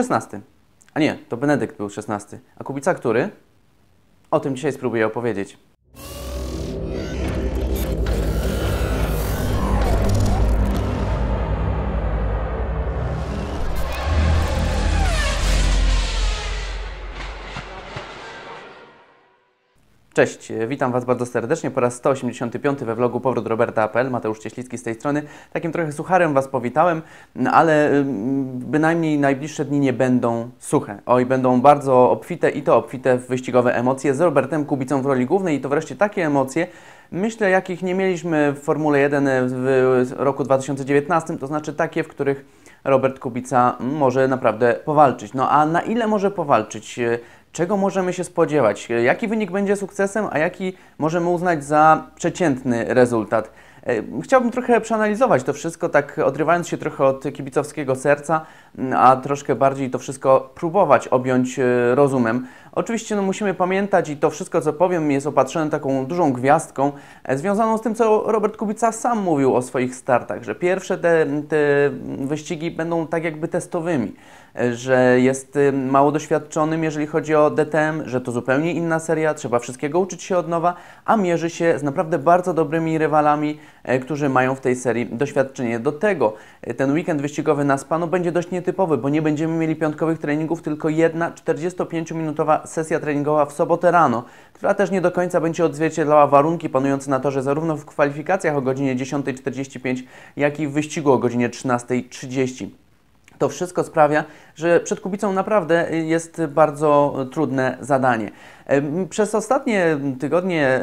XVI. A nie, to Benedykt był XVI. A Kubica który? O tym dzisiaj spróbuję opowiedzieć. Cześć, witam Was bardzo serdecznie po raz 185 we vlogu Powrót Roberta Apel, Mateusz Cieślicki z tej strony. Takim trochę sucharem Was powitałem, no ale bynajmniej najbliższe dni nie będą suche. Oj, będą bardzo obfite i to obfite w wyścigowe emocje z Robertem Kubicą w roli głównej i to wreszcie takie emocje, myślę jakich nie mieliśmy w Formule 1 w roku 2019, to znaczy takie, w których Robert Kubica może naprawdę powalczyć. No a na ile może powalczyć? E, czego możemy się spodziewać? E, jaki wynik będzie sukcesem, a jaki możemy uznać za przeciętny rezultat? E, chciałbym trochę przeanalizować to wszystko, tak odrywając się trochę od kibicowskiego serca, a troszkę bardziej to wszystko próbować objąć rozumem. Oczywiście no, musimy pamiętać i to wszystko, co powiem, jest opatrzone taką dużą gwiazdką e, związaną z tym, co Robert Kubica sam mówił o swoich startach, że pierwsze te, te wyścigi będą tak jakby testowymi e, że jest y, mało doświadczonym, jeżeli chodzi o DTM, że to zupełnie inna seria, trzeba wszystkiego uczyć się od nowa, a mierzy się z naprawdę bardzo dobrymi rywalami, e, którzy mają w tej serii doświadczenie. Do tego ten weekend wyścigowy na Spano będzie dość nietypowy, bo nie będziemy mieli piątkowych treningów, tylko jedna 45-minutowa sesja treningowa w sobotę rano, która też nie do końca będzie odzwierciedlała warunki panujące na torze zarówno w kwalifikacjach o godzinie 10.45, jak i w wyścigu o godzinie 13.30. To wszystko sprawia, że przed Kubicą naprawdę jest bardzo trudne zadanie. Przez ostatnie tygodnie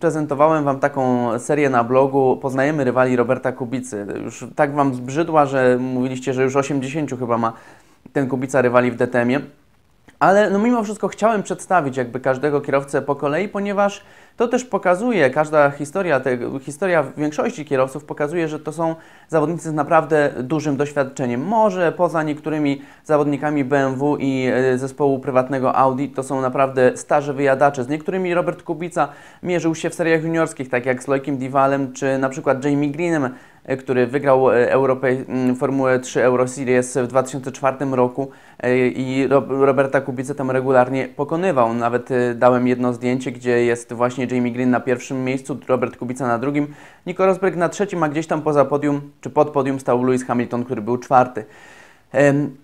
prezentowałem Wam taką serię na blogu Poznajemy rywali Roberta Kubicy. Już tak Wam zbrzydła, że mówiliście, że już 80 chyba ma ten Kubica rywali w DTM-ie. Ale no mimo wszystko chciałem przedstawić jakby każdego kierowcę po kolei, ponieważ to też pokazuje, każda historia, te, historia większości kierowców pokazuje, że to są zawodnicy z naprawdę dużym doświadczeniem. Może poza niektórymi zawodnikami BMW i e, zespołu prywatnego Audi to są naprawdę starzy wyjadacze. Z niektórymi Robert Kubica mierzył się w seriach juniorskich, tak jak z Lojkiem Diwalem czy na przykład Jamie Greenem E, który wygrał e, Europę, mm, Formułę 3 Euro Series w 2004 roku e, i Roberta Kubica tam regularnie pokonywał. Nawet dałem jedno zdjęcie, gdzie jest właśnie Jamie Green na pierwszym miejscu, Robert Kubica na drugim, Nico Rosberg na trzecim, a gdzieś tam poza podium czy pod podium stał Lewis Hamilton, który był czwarty.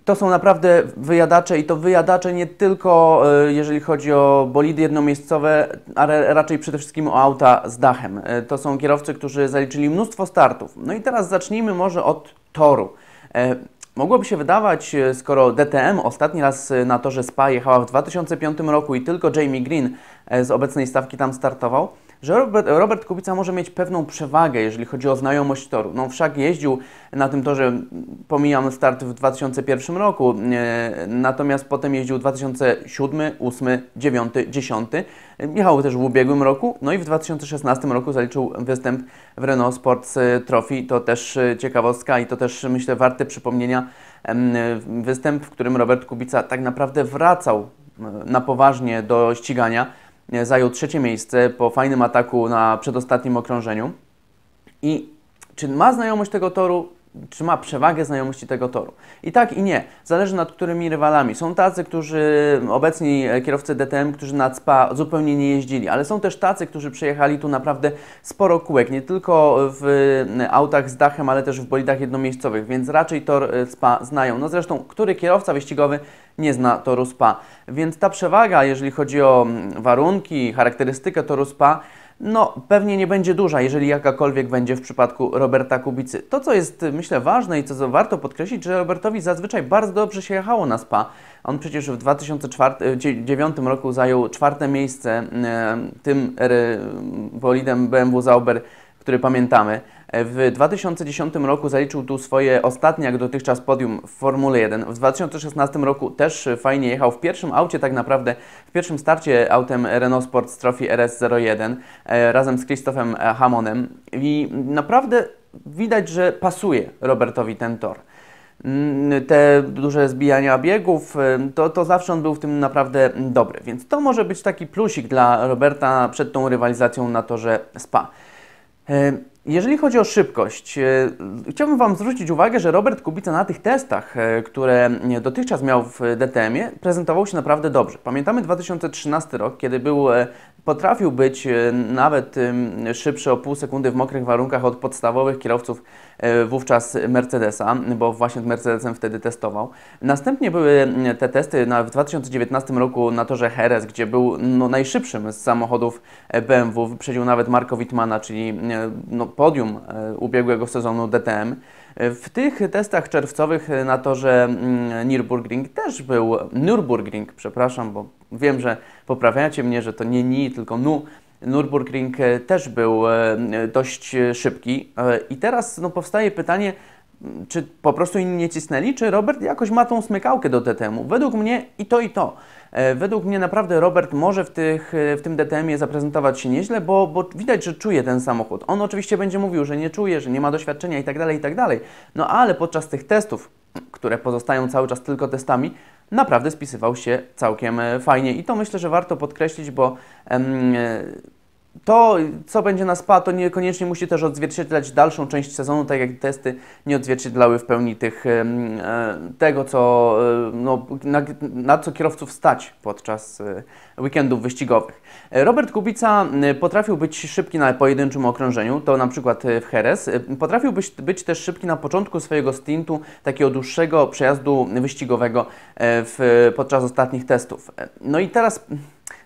To są naprawdę wyjadacze i to wyjadacze nie tylko e, jeżeli chodzi o bolidy jednomiejscowe, ale raczej przede wszystkim o auta z dachem. E, to są kierowcy, którzy zaliczyli mnóstwo startów. No i teraz zacznijmy może od toru. E, mogłoby się wydawać, skoro DTM ostatni raz na torze SPA jechała w 2005 roku i tylko Jamie Green z obecnej stawki tam startował, że Robert, Robert Kubica może mieć pewną przewagę, jeżeli chodzi o znajomość toru. No wszak jeździł na tym torze, pomijam start w 2001 roku, e, natomiast potem jeździł 2007, 2008, 2009, 2010. Jechał też w ubiegłym roku, no i w 2016 roku zaliczył występ w Renault Sports e, Trophy. To też e, ciekawostka i to też myślę warte przypomnienia e, występ, w którym Robert Kubica tak naprawdę wracał na poważnie do ścigania E, zajął trzecie miejsce po fajnym ataku na przedostatnim okrążeniu. I czy ma znajomość tego toru? czy ma przewagę znajomości tego toru. I tak i nie. Zależy nad którymi rywalami. Są tacy, którzy obecni e, kierowcy DTM, którzy na SPA zupełnie nie jeździli, ale są też tacy, którzy przejechali tu naprawdę sporo kółek, nie tylko w e, autach z dachem, ale też w bolidach jednomiejscowych, więc raczej tor e, SPA znają. No zresztą, który kierowca wyścigowy nie zna toru SPA. Więc ta przewaga, jeżeli chodzi o mm, warunki, charakterystykę toru SPA, no pewnie nie będzie duża, jeżeli jakakolwiek będzie w przypadku Roberta Kubicy. To, co jest myślę ważne i co warto podkreślić, że Robertowi zazwyczaj bardzo dobrze się jechało na Spa. On przecież w 2009 roku zajął czwarte miejsce mm, e, tym e, bolidem BMW Zauber, który pamiętamy. E, w 2010 roku zaliczył tu swoje ostatnie jak dotychczas podium w Formule 1. W 2016 roku też fajnie jechał w pierwszym aucie tak naprawdę, w pierwszym starcie autem Renault Sport Trophy RS01 e, razem z Christophem e, Hamonem i naprawdę widać, że pasuje Robertowi ten tor mm, te duże zbijania biegów, to, to zawsze on był w tym naprawdę dobry. Więc to może być taki plusik dla Roberta przed tą rywalizacją na torze SPA. Jeżeli chodzi o szybkość, e, chciałbym Wam zwrócić uwagę, że Robert Kubica na tych testach, e, które dotychczas miał w DTM-ie, prezentował się naprawdę dobrze. Pamiętamy 2013 rok, kiedy był, e, potrafił być nawet szybszy o pół sekundy w mokrych warunkach od podstawowych kierowców E, wówczas Mercedesa, bo właśnie z Mercedesem wtedy testował. Następnie były e, te testy na, w 2019 roku na torze Jerez, gdzie był no, najszybszym z samochodów e, BMW, wyprzedził nawet Marko Wittmana, czyli no, podium ubiegłego sezonu DTM. W tych testach czerwcowych na torze Nürburgring też był Nürburgring, przepraszam, bo wiem, że poprawiacie mnie, że to nie ni, tylko nu Nürburgring e, też był e, dość e, szybki. I teraz no, powstaje pytanie, mm, czy po prostu inni nie cisnęli, czy Robert jakoś ma tą smykałkę do DTM-u. Według mnie i to, i to. Według mnie naprawdę Robert może w, tych, w tym DTM-ie zaprezentować się nieźle, bo, bo widać, że czuje ten samochód. On oczywiście będzie mówił, że nie czuje, że nie ma doświadczenia itd., tak itd. Tak no ale podczas tych testów, które pozostają cały czas tylko testami, naprawdę spisywał się całkiem e, fajnie. I to myślę, że warto podkreślić, bo e, to, co będzie na SPA, to niekoniecznie musi też odzwierciedlać dalszą część sezonu, tak jak testy nie odzwierciedlały w pełni tych, e, tego, co, e, no, na, na co kierowców stać podczas e, weekendów wyścigowych. Robert Kubica potrafił być szybki na pojedynczym okrążeniu, to na przykład w Jerez. Potrafił być, być też szybki na początku swojego stintu, takiego dłuższego przejazdu wyścigowego w, podczas ostatnich testów. No i teraz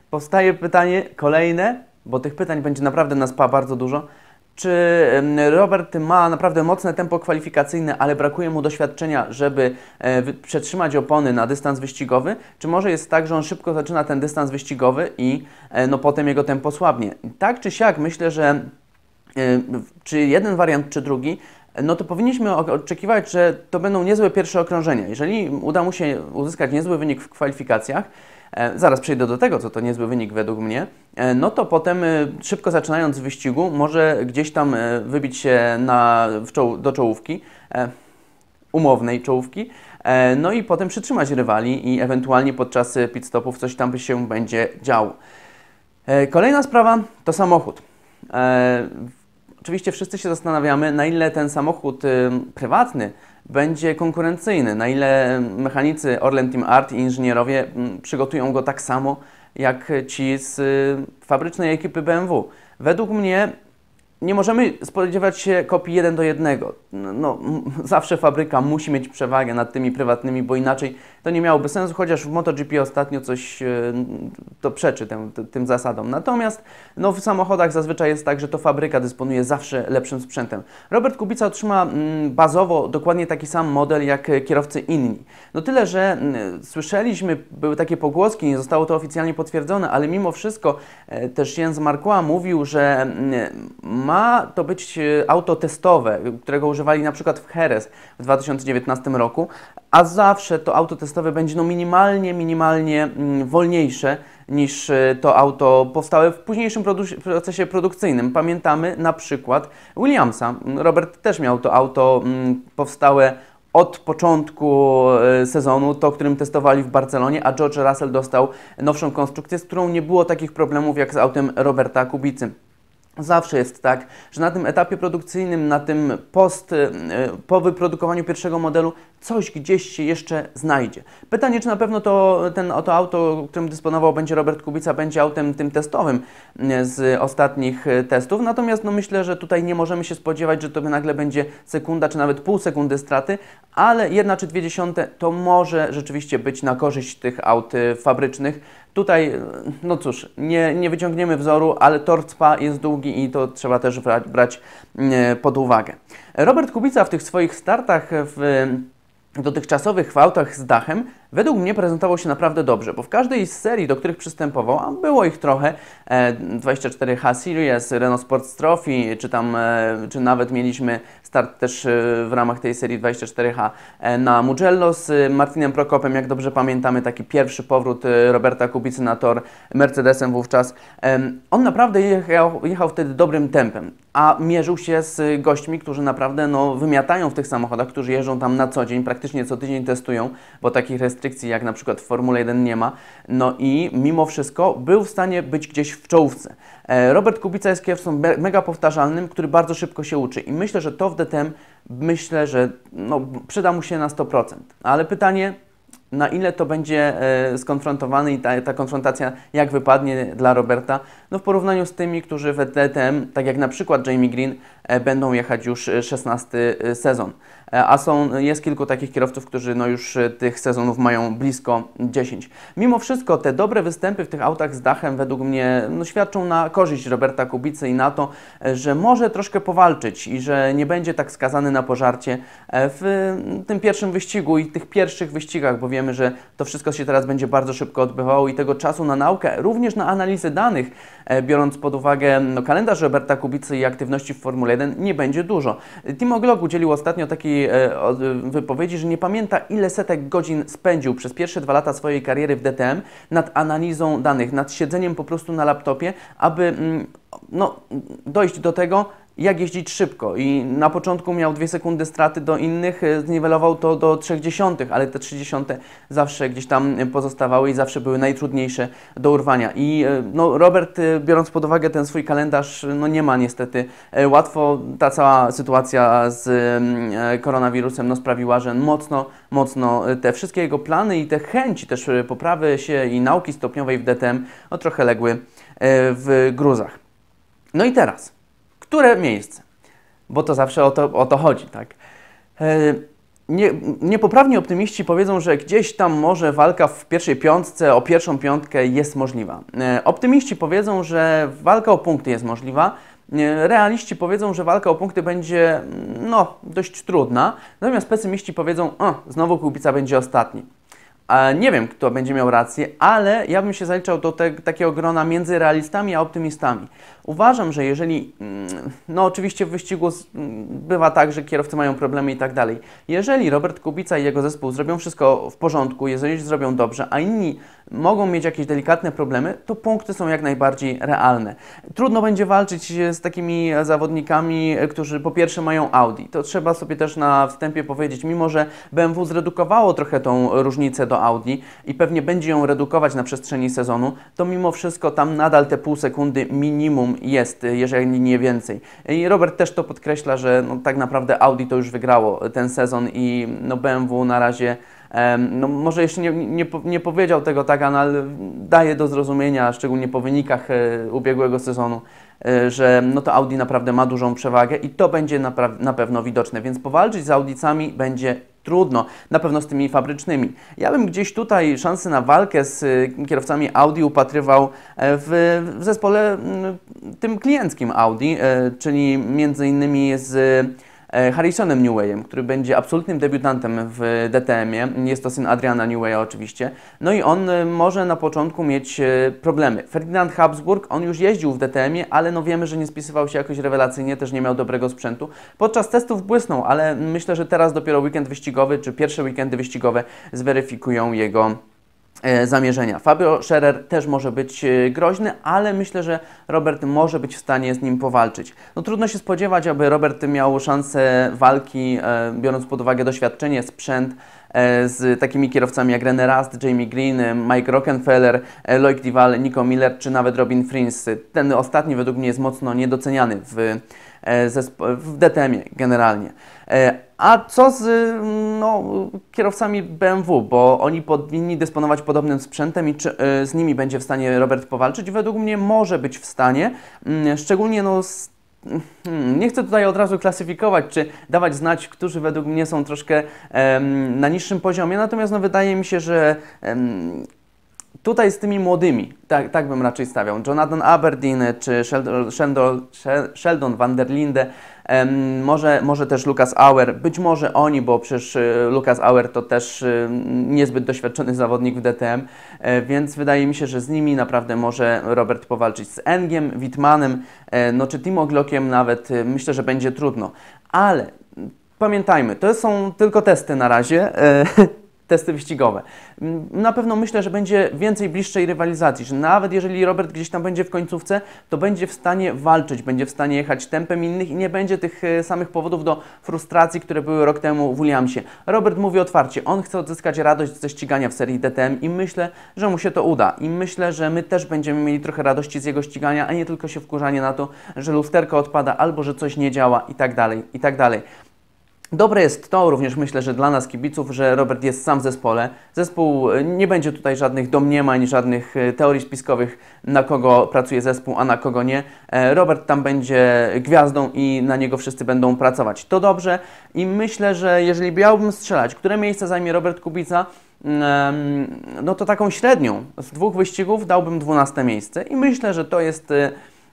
powstaje pytanie kolejne, bo tych pytań będzie naprawdę na SPA bardzo dużo. Czy Robert ma naprawdę mocne tempo kwalifikacyjne, ale brakuje mu doświadczenia, żeby e, przetrzymać opony na dystans wyścigowy? Czy może jest tak, że on szybko zaczyna ten dystans wyścigowy i e, no, potem jego tempo słabnie? Tak czy siak, myślę, że e, czy jeden wariant, czy drugi, no to powinniśmy oczekiwać, że to będą niezłe pierwsze okrążenia. Jeżeli uda mu się uzyskać niezły wynik w kwalifikacjach, E, zaraz przejdę do tego, co to niezły wynik według mnie, e, no to potem e, szybko zaczynając wyścigu może gdzieś tam wybić się na, do czołówki, umownej czołówki, no i potem przytrzymać rywali i ewentualnie podczas pit stopów coś tam by się będzie działo. Kolejna sprawa to samochód oczywiście wszyscy się zastanawiamy, na ile ten samochód y, prywatny będzie konkurencyjny, na ile mechanicy Orlen Team Art i inżynierowie mm, przygotują go tak samo jak ci z y, fabrycznej ekipy BMW. Według mnie nie możemy spodziewać się kopii 1 do 1. No, no zawsze fabryka musi mieć przewagę nad tymi prywatnymi, bo inaczej to nie miałoby sensu, chociaż w MotoGP ostatnio coś e, to przeczy tym, tym zasadom. Natomiast no, w samochodach zazwyczaj jest tak, że to fabryka dysponuje zawsze lepszym sprzętem. Robert Kubica otrzyma mm, bazowo dokładnie taki sam model jak kierowcy inni. No tyle, że mm, słyszeliśmy, były takie pogłoski, nie zostało to oficjalnie potwierdzone, ale mimo wszystko e, też Jens Markła mówił, że mm, ma to być e, auto testowe, którego używali na przykład w Heres w 2019 roku, a zawsze to auto testowe będzie no minimalnie, minimalnie mm, wolniejsze niż e, to auto powstałe w późniejszym produ- procesie produkcyjnym. Pamiętamy na przykład Williamsa. Robert też miał to auto mm, powstałe od początku e, sezonu, to, którym testowali w Barcelonie, a George Russell dostał nowszą konstrukcję, z którą nie było takich problemów jak z autem Roberta Kubicy. Zawsze jest tak, że na tym etapie produkcyjnym, na tym post, e, po wyprodukowaniu pierwszego modelu, coś gdzieś się jeszcze znajdzie. Pytanie, czy na pewno to, ten, to auto, którym dysponował będzie Robert Kubica, będzie autem tym testowym e, z ostatnich e, testów. Natomiast no, myślę, że tutaj nie możemy się spodziewać, że to nagle będzie sekunda, czy nawet pół sekundy straty, ale jedna czy dwie dziesiąte to może rzeczywiście być na korzyść tych aut fabrycznych Tutaj, no cóż, nie, nie wyciągniemy wzoru, ale tort jest długi i to trzeba też brać, brać e, pod uwagę. Robert Kubica w tych swoich startach w dotychczasowych fałtach z dachem Według mnie prezentował się naprawdę dobrze, bo w każdej z serii, do których przystępował, a było ich trochę, 24H e, Series, Renault Sports Trophy, czy tam, e, czy nawet mieliśmy start też e, w ramach tej serii 24H na Mugello z Martinem Prokopem, jak dobrze pamiętamy, taki pierwszy powrót Roberta Kubicy na tor Mercedesem wówczas. On naprawdę jechał, jechał wtedy dobrym tempem, a mierzył się z gośćmi, którzy naprawdę no, wymiatają w tych samochodach, którzy jeżdżą tam na co dzień, praktycznie co tydzień testują, bo takich jest restrykcji, jak na przykład w Formule 1 nie ma, no i mimo wszystko był w stanie być gdzieś w czołówce. E, Robert Kubica jest kierowcą mega powtarzalnym, który bardzo szybko się uczy i myślę, że to w DTM myślę, że no, przyda mu się na 100%. Ale pytanie, na ile to będzie e, skonfrontowane i ta, ta, konfrontacja jak wypadnie dla Roberta, no w porównaniu z tymi, którzy w DTM, tak jak na przykład Jamie Green, E, będą jechać już 16 e, e, sezon. A są, jest kilku takich kierowców, którzy no już tych sezonów mają blisko 10. Mimo wszystko te dobre występy w tych autach z dachem według mnie no, świadczą na korzyść Roberta Kubicy i na to, że może troszkę powalczyć i że nie będzie tak skazany na pożarcie w mm, tym pierwszym wyścigu i tych pierwszych wyścigach, bo wiemy, że to wszystko się teraz będzie bardzo szybko odbywało i tego czasu na naukę, również na analizę danych, biorąc pod uwagę no, kalendarz Roberta Kubicy i aktywności w Formule 1, 1 nie będzie dużo. Timo Glock udzielił ostatnio takiej e, wypowiedzi, że nie pamięta ile setek godzin spędził przez pierwsze dwa lata swojej kariery w DTM nad analizą danych, nad siedzeniem po prostu na laptopie, aby mm, no, dojść do tego, jak jeździć szybko i na początku miał dwie sekundy straty do innych, e, zniwelował to do 30, ale te 30 zawsze gdzieś tam pozostawały i zawsze były najtrudniejsze do urwania. I e, no, Robert, e, biorąc pod uwagę ten swój kalendarz, no nie ma niestety łatwo. Ta cała sytuacja z mm, koronawirusem no, sprawiła, że mocno, mocno te wszystkie jego plany i te chęci też poprawy się i nauki stopniowej w DTM no, trochę legły w gruzach. No i teraz które miejsce, bo to zawsze o to, o to chodzi, tak? E, nie, niepoprawni optymiści powiedzą, że gdzieś tam może walka w pierwszej piątce o pierwszą piątkę jest możliwa. E, optymiści powiedzą, że walka o punkty jest możliwa. E, realiści powiedzą, że walka o punkty będzie mm, no, dość trudna, natomiast pesymiści powiedzą, o, znowu Kubica będzie ostatni. Nie wiem, kto będzie miał rację, ale ja bym się zaliczał do te, takiego grona między realistami a optymistami. Uważam, że jeżeli, mm, no oczywiście w wyścigu mm, bywa tak, że kierowcy mają problemy i tak dalej. Jeżeli Robert Kubica i jego zespół zrobią wszystko w porządku, jeżeli zrobią dobrze, a inni mogą mieć jakieś delikatne problemy, to punkty są jak najbardziej realne. Trudno będzie walczyć z takimi zawodnikami, którzy po pierwsze mają Audi. To trzeba sobie też na wstępie powiedzieć, mimo że BMW zredukowało trochę tą różnicę do Audi i pewnie będzie ją redukować na przestrzeni sezonu, to mimo wszystko tam nadal te pół sekundy minimum jest, jeżeli nie więcej. I Robert też to podkreśla, że no, tak naprawdę Audi to już wygrało ten sezon i no, BMW na razie no, może jeszcze nie, nie, nie powiedział tego tak ale daje do zrozumienia, szczególnie po wynikach e, ubiegłego sezonu, e, że no to Audi naprawdę ma dużą przewagę i to będzie na, na pewno widoczne, więc powalczyć z Audicami będzie trudno, na pewno z tymi fabrycznymi. Ja bym gdzieś tutaj szansę na walkę z e, kierowcami Audi upatrywał w, w zespole mm, tym klienckim Audi, czyli między innymi z E, Harrisonem Newayem, który będzie absolutnym debiutantem w DTM-ie. Jest to syn Adriana Newaya oczywiście. No i on e, może na początku mieć e, problemy. Ferdynand Habsburg, on już jeździł w DTM-ie, ale no wiemy, że nie spisywał się jakoś rewelacyjnie, też nie miał dobrego sprzętu. Podczas testów błysnął, ale myślę, że teraz dopiero weekend wyścigowy, czy pierwsze weekendy wyścigowe zweryfikują jego E, zamierzenia. Fabio Scherer też może być e, groźny, ale myślę, że Robert może być w stanie z nim powalczyć. No trudno się spodziewać, aby Robert miał szansę walki, e, biorąc pod uwagę doświadczenie, sprzęt, z takimi kierowcami jak René Rast, Jamie Green, Mike Rockefeller, Loic Dival, Nico Miller czy nawet Robin Frins. Ten ostatni według mnie jest mocno niedoceniany w, w DTM-ie generalnie. A co z mm, no, kierowcami BMW, bo oni powinni dysponować podobnym sprzętem i czy e, z nimi będzie w stanie Robert powalczyć? Według mnie może być w stanie, mm, szczególnie no, z mm, nie chcę tutaj od razu klasyfikować czy dawać znać, którzy według mnie są troszkę em, na niższym poziomie, natomiast no, wydaje mi się, że em, tutaj z tymi młodymi, tak, tak bym raczej stawiał, Jonathan Aberdeen czy Sheldon, Sheldon, Sheldon van der Linde, może, może też Lukas Auer, być może oni, bo przecież e, Lukas Auer to też e, niezbyt doświadczony zawodnik w DTM, e, więc wydaje mi się, że z nimi naprawdę może Robert powalczyć z Engiem, Witmanem, no czy Timo Glockiem nawet, myślę, że będzie trudno. Ale mm, pamiętajmy, to są tylko testy na razie. testy wyścigowe. Mm, na pewno myślę, że będzie więcej bliższej rywalizacji, że nawet jeżeli Robert gdzieś tam będzie w końcówce, to będzie w stanie walczyć, będzie w stanie jechać tempem innych i nie będzie tych e, samych powodów do frustracji, które były rok temu w Williamsie. Robert mówi otwarcie, on chce odzyskać radość ze ścigania w serii DTM i myślę, że mu się to uda. I myślę, że my też będziemy mieli trochę radości z jego ścigania, a nie tylko się wkurzanie na to, że lusterko odpada albo że coś nie działa i tak dalej, i tak dalej. Dobre jest to również, myślę, że dla nas kibiców, że Robert jest sam w zespole. Zespół e, nie będzie tutaj żadnych domniemań, żadnych e, teorii spiskowych, na kogo pracuje zespół, a na kogo nie. E, Robert tam będzie gwiazdą i na niego wszyscy będą pracować. To dobrze i myślę, że jeżeli miałbym strzelać, które miejsce zajmie Robert Kubica, no to taką średnią z dwóch wyścigów dałbym 12 miejsce i myślę, że to jest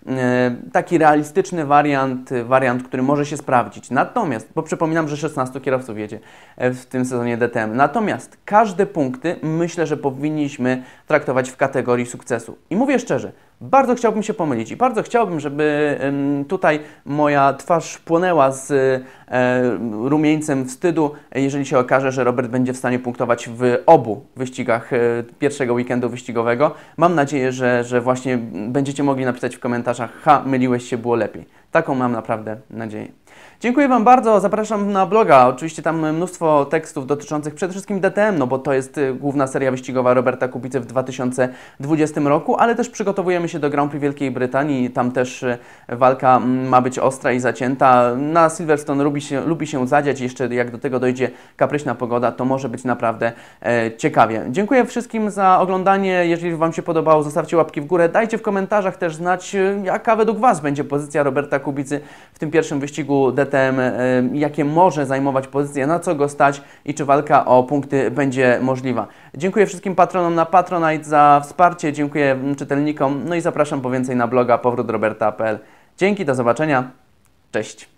E, taki realistyczny wariant, wariant, który może się sprawdzić. Natomiast, bo przypominam, że 16 kierowców jedzie e, w tym sezonie DTM. Natomiast każde punkty myślę, że powinniśmy traktować w kategorii sukcesu. I mówię szczerze, bardzo chciałbym się pomylić i bardzo chciałbym, żeby tutaj moja twarz płonęła z e, rumieńcem wstydu, jeżeli się okaże, że Robert będzie w stanie punktować w obu wyścigach e, pierwszego weekendu wyścigowego. Mam nadzieję, że, że właśnie będziecie mogli napisać w komentarzach, ha, myliłeś się, było lepiej. Taką mam naprawdę nadzieję. Dziękuję Wam bardzo, zapraszam na bloga. Oczywiście tam mnóstwo tekstów dotyczących przede wszystkim DTM, no bo to jest e, główna seria wyścigowa Roberta Kubicy w 2020 roku, ale też przygotowujemy się do Grand Prix Wielkiej Brytanii. Tam też e, walka ma być ostra i zacięta. Na Silverstone lubi się, lubi się zadziać. Jeszcze jak do tego dojdzie kapryśna pogoda, to może być naprawdę e, ciekawie. Dziękuję wszystkim za oglądanie. Jeżeli Wam się podobało, zostawcie łapki w górę. Dajcie w komentarzach też znać, e, jaka według Was będzie pozycja Roberta Kubicy w tym pierwszym wyścigu DTM, jakie może zajmować pozycje, na co go stać i czy walka o punkty będzie możliwa. Dziękuję wszystkim patronom na Patronite za wsparcie, dziękuję czytelnikom. No i zapraszam po więcej na bloga powrótroberta.pl. Dzięki, do zobaczenia. Cześć.